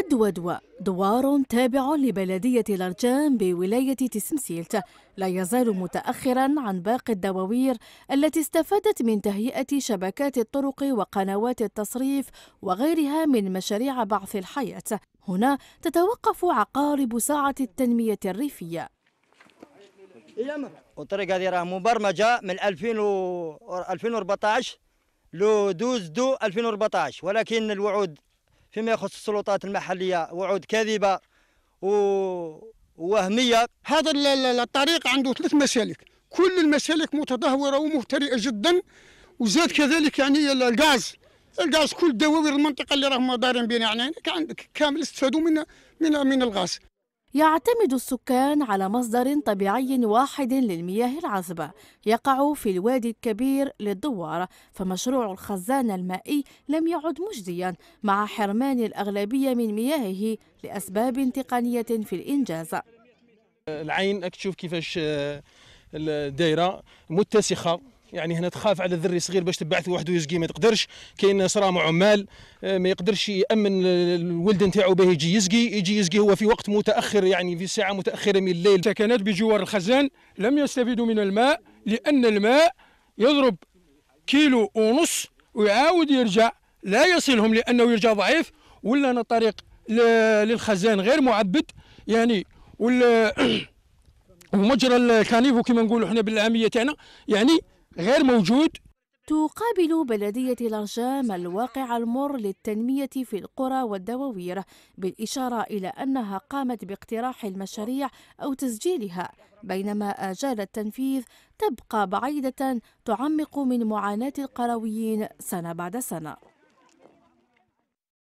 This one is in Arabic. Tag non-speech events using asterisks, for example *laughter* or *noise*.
الدودوة دوار تابع لبلدية الأرجام بولاية تسمسيلت لا يزال متأخرا عن باقي الدواوير التي استفادت من تهيئة شبكات الطرق وقنوات التصريف وغيرها من مشاريع بعث الحياة هنا تتوقف عقارب ساعة التنمية الريفية الطريق هذه راه مبرمجة من 2014 لو 12 دو 2014 ولكن الوعود فيما يخص السلطات المحليه وعود كاذبه ووهميه هذا الطريق عنده ثلاث مسالك كل المسالك متدهوره ومفترئه جدا وزاد كذلك يعني الغاز الغاز كل دواوير المنطقه اللي راهم دارين بين يعني كامل استفادوا من من من الغاز يعتمد السكان على مصدر طبيعي واحد للمياه العذبة يقع في الوادي الكبير للدوار فمشروع الخزان المائي لم يعد مجديا مع حرمان الأغلبية من مياهه لأسباب تقنية في الإنجاز العين تشوف كيفاش آه، الدائرة متسخة يعني هنا تخاف على الذري الصغير باش تبعث وحده يسقي ما تقدرش كاين صرامع عمال آه، ما يقدرش يامن الولد نتاعو باه يجي يسقي يجي يسقي هو في وقت متاخر يعني في ساعه متاخره من الليل سكنات بجوار الخزان لم يستفيدوا من الماء لان الماء يضرب كيلو ونص ويعاود يرجع لا يصلهم لانه يرجع ضعيف ولا أنا الطريق للخزان غير معبد يعني *clears throat* ومجرى الكانيفو كما نقولوا احنا بالعاميه تاعنا يعني غير موجود تقابل بلدية الأرجام الواقع المر للتنمية في القرى والدواوير بالإشارة إلى أنها قامت باقتراح المشاريع أو تسجيلها بينما آجال التنفيذ تبقى بعيدة تعمق من معاناة القرويين سنة بعد سنة